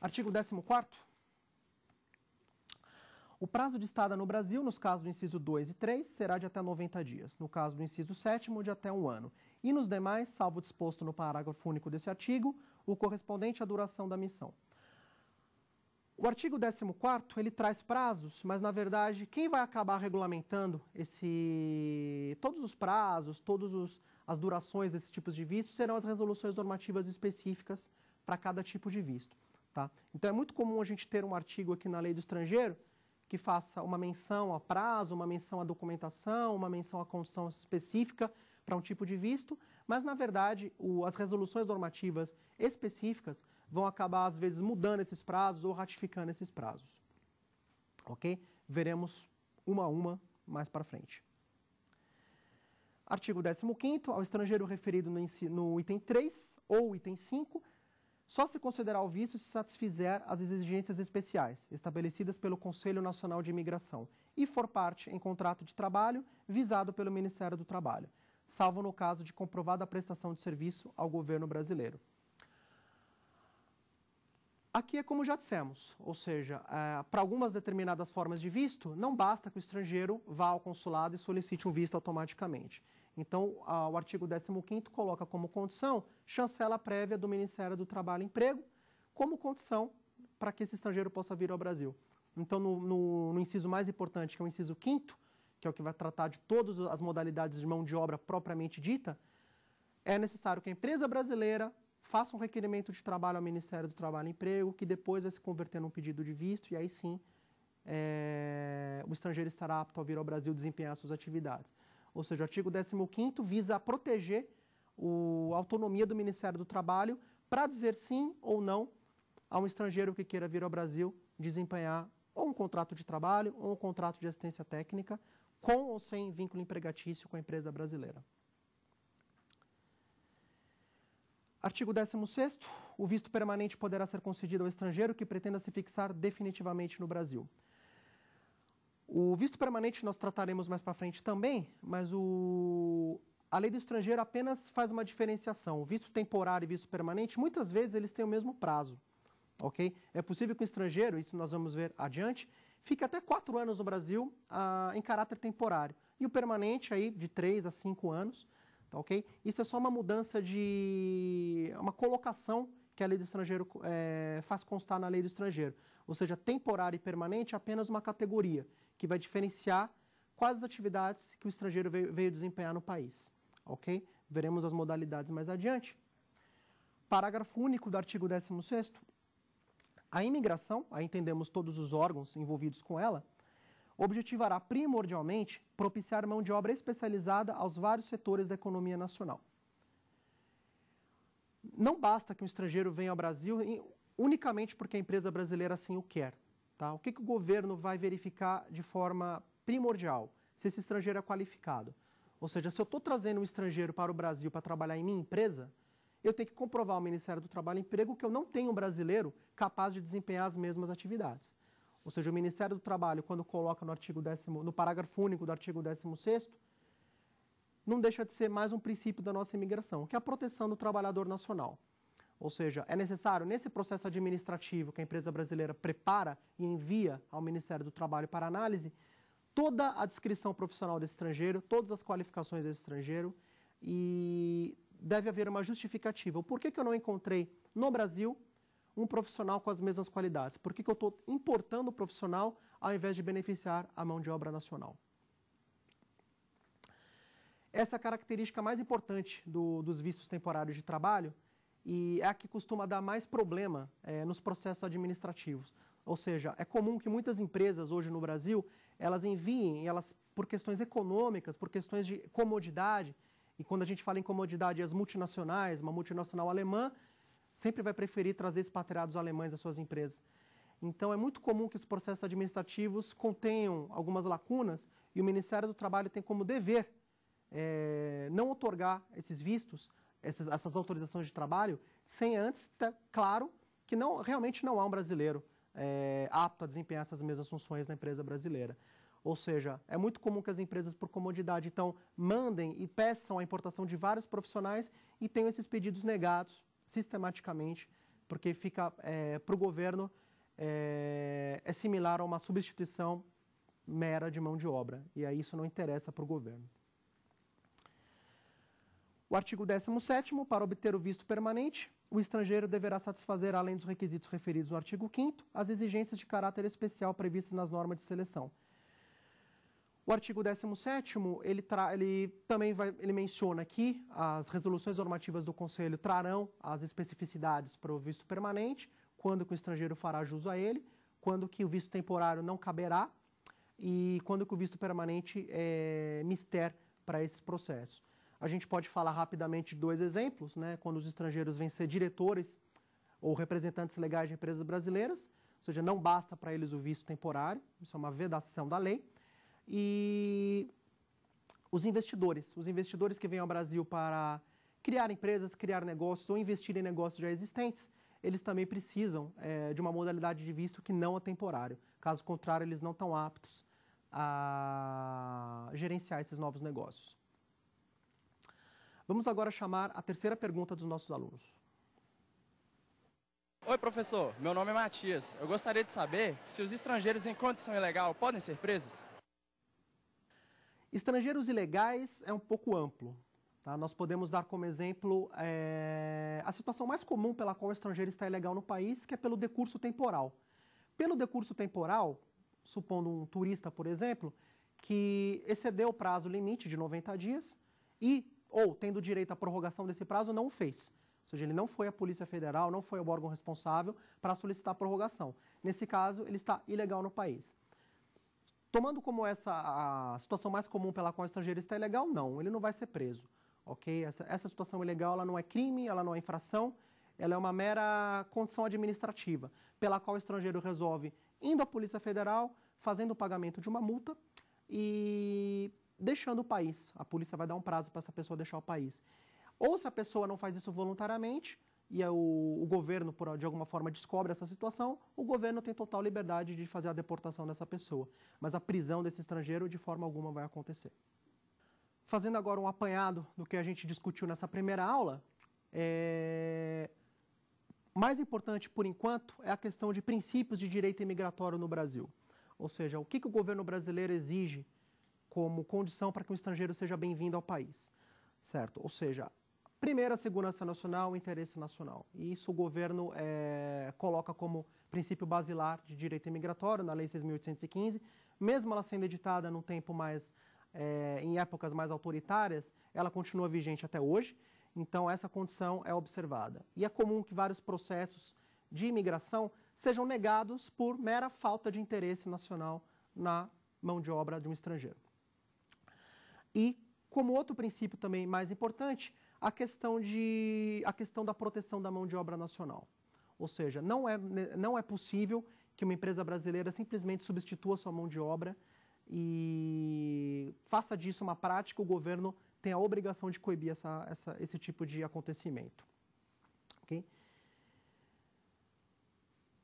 Artigo 14 o prazo de estada no Brasil, nos casos do inciso 2 e 3, será de até 90 dias, no caso do inciso 7, de até um ano. E nos demais, salvo disposto no parágrafo único desse artigo, o correspondente à duração da missão. O artigo 14 ele traz prazos, mas na verdade quem vai acabar regulamentando esse todos os prazos, todas os... as durações desses tipos de visto serão as resoluções normativas específicas para cada tipo de visto. Tá? Então é muito comum a gente ter um artigo aqui na lei do estrangeiro que faça uma menção a prazo, uma menção à documentação, uma menção à condição específica para um tipo de visto, mas na verdade o, as resoluções normativas específicas vão acabar às vezes mudando esses prazos ou ratificando esses prazos. Ok? Veremos uma a uma mais para frente. Artigo 15 ao estrangeiro referido no, no item 3 ou item 5 só se considerar o vício se satisfizer as exigências especiais estabelecidas pelo Conselho Nacional de Imigração e for parte em contrato de trabalho visado pelo Ministério do Trabalho, salvo no caso de comprovada prestação de serviço ao governo brasileiro. Aqui é como já dissemos, ou seja, é, para algumas determinadas formas de visto, não basta que o estrangeiro vá ao consulado e solicite um visto automaticamente. Então, a, o artigo 15º coloca como condição chancela prévia do Ministério do Trabalho e Emprego como condição para que esse estrangeiro possa vir ao Brasil. Então, no, no, no inciso mais importante, que é o inciso 5 que é o que vai tratar de todas as modalidades de mão de obra propriamente dita, é necessário que a empresa brasileira faça um requerimento de trabalho ao Ministério do Trabalho e Emprego, que depois vai se converter num pedido de visto, e aí sim é, o estrangeiro estará apto a vir ao Brasil desempenhar suas atividades. Ou seja, o artigo 15 visa proteger o, a autonomia do Ministério do Trabalho para dizer sim ou não a um estrangeiro que queira vir ao Brasil desempenhar ou um contrato de trabalho ou um contrato de assistência técnica com ou sem vínculo empregatício com a empresa brasileira. Artigo 16. O visto permanente poderá ser concedido ao estrangeiro que pretenda se fixar definitivamente no Brasil. O visto permanente nós trataremos mais para frente também, mas o... a lei do estrangeiro apenas faz uma diferenciação. O visto temporário e visto permanente, muitas vezes eles têm o mesmo prazo. ok? É possível que o estrangeiro, isso nós vamos ver adiante, fique até quatro anos no Brasil ah, em caráter temporário. E o permanente aí de três a cinco anos Tá ok? Isso é só uma mudança de. uma colocação que a lei do estrangeiro é, faz constar na lei do estrangeiro. Ou seja, temporário e permanente é apenas uma categoria que vai diferenciar quais as atividades que o estrangeiro veio, veio desempenhar no país. Ok? Veremos as modalidades mais adiante. Parágrafo único do artigo 16. A imigração, aí entendemos todos os órgãos envolvidos com ela, objetivará primordialmente propiciar mão de obra especializada aos vários setores da economia nacional. Não basta que um estrangeiro venha ao Brasil unicamente porque a empresa brasileira assim o quer. Tá? O que, que o governo vai verificar de forma primordial? Se esse estrangeiro é qualificado. Ou seja, se eu estou trazendo um estrangeiro para o Brasil para trabalhar em minha empresa, eu tenho que comprovar ao Ministério do Trabalho e Emprego que eu não tenho um brasileiro capaz de desempenhar as mesmas atividades. Ou seja, o Ministério do Trabalho, quando coloca no artigo décimo, no parágrafo único do artigo 16 não deixa de ser mais um princípio da nossa imigração, que é a proteção do trabalhador nacional. Ou seja, é necessário, nesse processo administrativo que a empresa brasileira prepara e envia ao Ministério do Trabalho para análise, toda a descrição profissional desse estrangeiro, todas as qualificações desse estrangeiro e deve haver uma justificativa. Por que, que eu não encontrei no Brasil um profissional com as mesmas qualidades? Por que, que eu estou importando o profissional ao invés de beneficiar a mão de obra nacional? Essa é a característica mais importante do, dos vistos temporários de trabalho e é a que costuma dar mais problema é, nos processos administrativos. Ou seja, é comum que muitas empresas hoje no Brasil, elas enviem, elas por questões econômicas, por questões de comodidade, e quando a gente fala em comodidade, as multinacionais, uma multinacional alemã, sempre vai preferir trazer expatriados alemães às suas empresas. Então, é muito comum que os processos administrativos contenham algumas lacunas e o Ministério do Trabalho tem como dever é, não otorgar esses vistos, essas, essas, autorizações de trabalho, sem antes, estar claro, que não, realmente não há um brasileiro é, apto a desempenhar essas mesmas funções na empresa brasileira. Ou seja, é muito comum que as empresas, por comodidade, então, mandem e peçam a importação de vários profissionais e tenham esses pedidos negados sistematicamente, porque fica é, para o governo é, é similar a uma substituição mera de mão de obra, e aí isso não interessa para o governo. O artigo 17 para obter o visto permanente, o estrangeiro deverá satisfazer, além dos requisitos referidos no artigo 5 as exigências de caráter especial previstas nas normas de seleção, o artigo 17 ele, ele, também vai, ele menciona que as resoluções normativas do Conselho trarão as especificidades para o visto permanente, quando que o estrangeiro fará jus a ele, quando que o visto temporário não caberá e quando que o visto permanente é mister para esses processos. A gente pode falar rapidamente de dois exemplos, né? quando os estrangeiros vêm ser diretores ou representantes legais de empresas brasileiras, ou seja, não basta para eles o visto temporário, isso é uma vedação da lei, e os investidores, os investidores que vêm ao Brasil para criar empresas, criar negócios ou investir em negócios já existentes, eles também precisam é, de uma modalidade de visto que não é temporário. Caso contrário, eles não estão aptos a gerenciar esses novos negócios. Vamos agora chamar a terceira pergunta dos nossos alunos. Oi, professor. Meu nome é Matias. Eu gostaria de saber se os estrangeiros em condição ilegal podem ser presos? Estrangeiros ilegais é um pouco amplo. Tá? Nós podemos dar como exemplo é, a situação mais comum pela qual o estrangeiro está ilegal no país, que é pelo decurso temporal. Pelo decurso temporal, supondo um turista, por exemplo, que excedeu o prazo limite de 90 dias e, ou tendo direito à prorrogação desse prazo, não o fez. Ou seja, ele não foi à Polícia Federal, não foi ao órgão responsável para solicitar a prorrogação. Nesse caso, ele está ilegal no país. Tomando como essa a situação mais comum pela qual o estrangeiro está ilegal, não, ele não vai ser preso. Ok? Essa, essa situação ilegal ela não é crime, ela não é infração, ela é uma mera condição administrativa, pela qual o estrangeiro resolve indo à Polícia Federal, fazendo o pagamento de uma multa e deixando o país. A polícia vai dar um prazo para essa pessoa deixar o país. Ou se a pessoa não faz isso voluntariamente, e o, o, governo, por, de alguma forma, descobre essa situação, o governo tem total liberdade de fazer a deportação dessa pessoa. Mas a prisão desse estrangeiro, de forma alguma, vai acontecer. Fazendo agora um apanhado do que a gente discutiu nessa primeira aula, é... mais importante, por enquanto, é a questão de princípios de direito imigratório no Brasil. Ou seja, o que, que o governo brasileiro exige como condição para que um estrangeiro seja bem-vindo ao país. Certo? Ou seja, Primeiro, a segurança nacional, o interesse nacional. E isso o governo é, coloca como princípio basilar de direito imigratório na Lei 6.815. Mesmo ela sendo editada num tempo mais, é, em épocas mais autoritárias, ela continua vigente até hoje. Então, essa condição é observada. E é comum que vários processos de imigração sejam negados por mera falta de interesse nacional na mão de obra de um estrangeiro. E, como outro princípio também mais importante, a questão, de, a questão da proteção da mão de obra nacional. Ou seja, não é, né, não é possível que uma empresa brasileira simplesmente substitua sua mão de obra e faça disso uma prática, o governo tem a obrigação de coibir essa, essa, esse tipo de acontecimento. ok?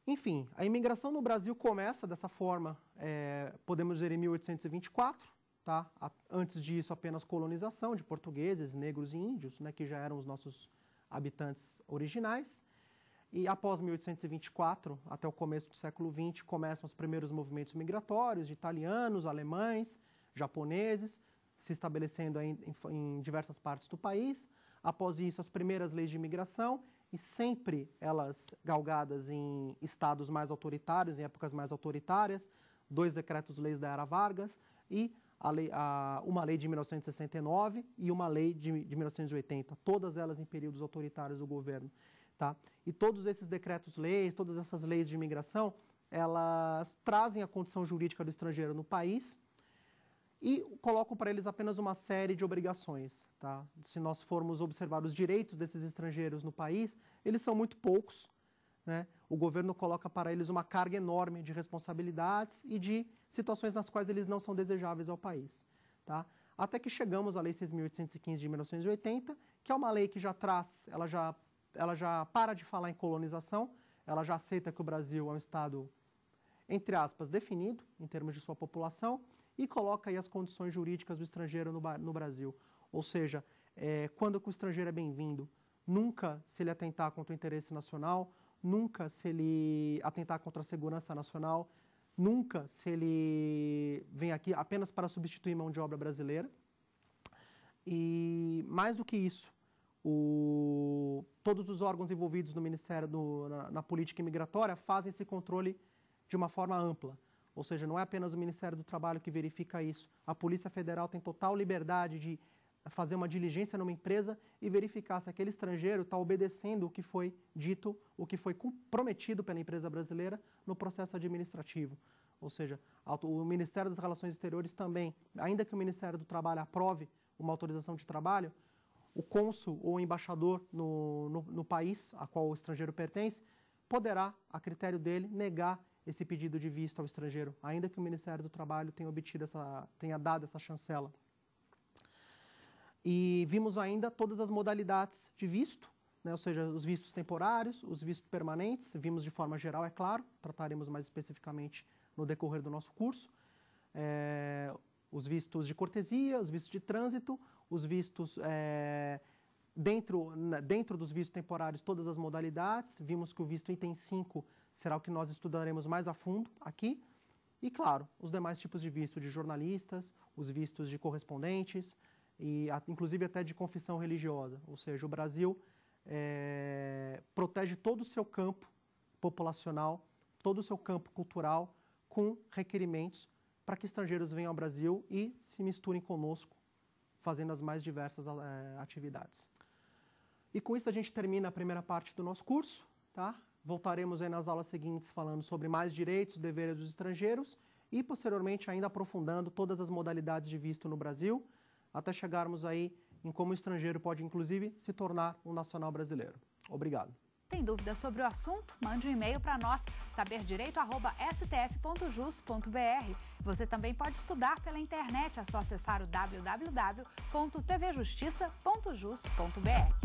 Enfim, a imigração no Brasil começa dessa forma, é, podemos dizer, em 1824, Tá? Antes disso, apenas colonização de portugueses, negros e índios, né, que já eram os nossos habitantes originais. E após 1824, até o começo do século XX, começam os primeiros movimentos migratórios de italianos, alemães, japoneses, se estabelecendo em, em, em diversas partes do país. Após isso, as primeiras leis de imigração, e sempre elas galgadas em estados mais autoritários, em épocas mais autoritárias, dois decretos-leis da era Vargas, e a lei, a, uma lei de 1969 e uma lei de, de 1980, todas elas em períodos autoritários do governo. Tá? E todos esses decretos-leis, todas essas leis de imigração, elas trazem a condição jurídica do estrangeiro no país e colocam para eles apenas uma série de obrigações. Tá? Se nós formos observar os direitos desses estrangeiros no país, eles são muito poucos, né, o governo coloca para eles uma carga enorme de responsabilidades e de situações nas quais eles não são desejáveis ao país. Tá? Até que chegamos à Lei 6.815 de 1980, que é uma lei que já traz, ela já, ela já para de falar em colonização, ela já aceita que o Brasil é um Estado, entre aspas, definido em termos de sua população e coloca aí as condições jurídicas do estrangeiro no, no Brasil. Ou seja, é, quando o estrangeiro é bem-vindo, nunca se ele atentar contra o interesse nacional, nunca se ele atentar contra a segurança nacional, nunca se ele vem aqui apenas para substituir mão de obra brasileira. E mais do que isso, o, todos os órgãos envolvidos no Ministério do, na, na, política imigratória fazem esse controle de uma forma ampla. Ou seja, não é apenas o Ministério do Trabalho que verifica isso. A Polícia Federal tem total liberdade de fazer uma diligência numa empresa e verificar se aquele estrangeiro está obedecendo o que foi dito, o que foi prometido pela empresa brasileira no processo administrativo. Ou seja, o Ministério das Relações Exteriores também, ainda que o Ministério do Trabalho aprove uma autorização de trabalho, o cônsul ou o embaixador no, no, no país a qual o estrangeiro pertence poderá, a critério dele, negar esse pedido de visto ao estrangeiro, ainda que o Ministério do Trabalho tenha obtido essa, tenha dado essa chancela. E vimos ainda todas as modalidades de visto, né, ou seja, os vistos temporários, os vistos permanentes, vimos de forma geral, é claro, trataremos mais especificamente no decorrer do nosso curso. É, os vistos de cortesia, os vistos de trânsito, os vistos é, dentro, dentro dos vistos temporários, todas as modalidades. Vimos que o visto item 5 será o que nós estudaremos mais a fundo aqui. E, claro, os demais tipos de visto de jornalistas, os vistos de correspondentes, e inclusive até de confissão religiosa. Ou seja, o Brasil é, protege todo o seu campo populacional, todo o seu campo cultural, com requerimentos para que estrangeiros venham ao Brasil e se misturem conosco, fazendo as mais diversas é, atividades. E com isso a gente termina a primeira parte do nosso curso, tá? Voltaremos aí nas aulas seguintes falando sobre mais direitos, deveres dos estrangeiros e posteriormente ainda aprofundando todas as modalidades de visto no Brasil até chegarmos aí em como o estrangeiro pode, inclusive, se tornar um nacional brasileiro. Obrigado. Tem dúvidas sobre o assunto? Mande um e-mail para nós, saberdireito.stf.jus.br. Você também pode estudar pela internet, é só acessar o www.tvjustiça.jus.br.